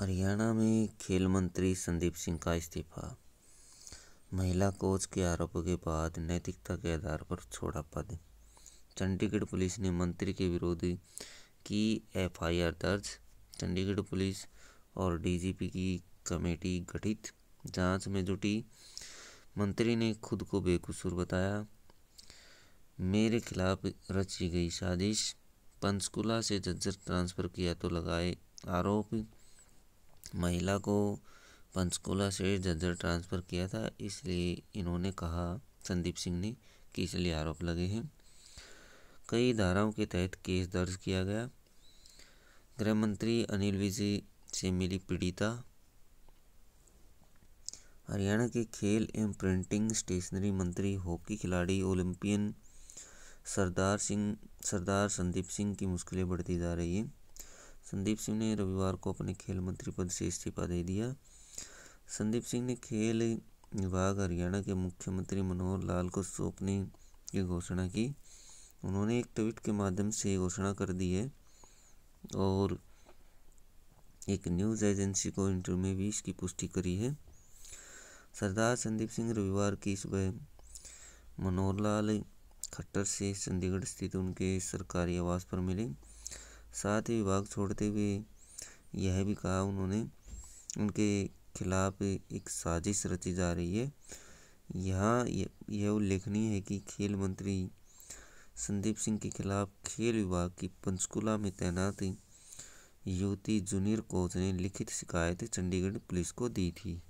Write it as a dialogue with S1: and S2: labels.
S1: हरियाणा में खेल मंत्री संदीप सिंह का इस्तीफा महिला कोच के आरोपों के बाद नैतिकता के आधार पर छोड़ा पद चंडीगढ़ पुलिस ने मंत्री के विरोध की एफआईआर दर्ज चंडीगढ़ पुलिस और डीजीपी की कमेटी गठित जांच में जुटी मंत्री ने खुद को बेकसूर बताया मेरे खिलाफ रची गई साजिश पंचकुला से जज्जर ट्रांसफ़र किया तो लगाए आरोप महिला को पंचकूला से झज्जर ट्रांसफ़र किया था इसलिए इन्होंने कहा संदीप सिंह ने कि इसलिए आरोप लगे हैं कई धाराओं के तहत केस दर्ज किया गया गृह मंत्री अनिल विजय से मिली पीड़िता हरियाणा के खेल एवं प्रिंटिंग स्टेशनरी मंत्री हॉकी खिलाड़ी ओलंपियन सरदार सिंह सरदार संदीप सिंह की मुश्किलें बढ़ती जा रही हैं संदीप सिंह ने रविवार को अपने खेल मंत्री पद से इस्तीफा दे दिया संदीप सिंह ने खेल विभाग हरियाणा के मुख्यमंत्री मनोहर लाल को सौंपने की घोषणा की उन्होंने एक ट्वीट के माध्यम से घोषणा कर दी है और एक न्यूज़ एजेंसी को इंटरव्यू में भी इसकी पुष्टि करी है सरदार संदीप सिंह रविवार की सुबह मनोहर लाल खट्टर से चंडीगढ़ स्थित उनके सरकारी आवास पर मिले साथ ही विभाग छोड़ते हुए यह भी कहा उन्होंने उनके खिलाफ एक साजिश रची जा रही है यहाँ यह उल्लेखनीय है कि खेल मंत्री संदीप सिंह के खिलाफ खेल विभाग की पंचकुला में तैनात युवती जूनियर कोच ने लिखित शिकायत चंडीगढ़ पुलिस को दी थी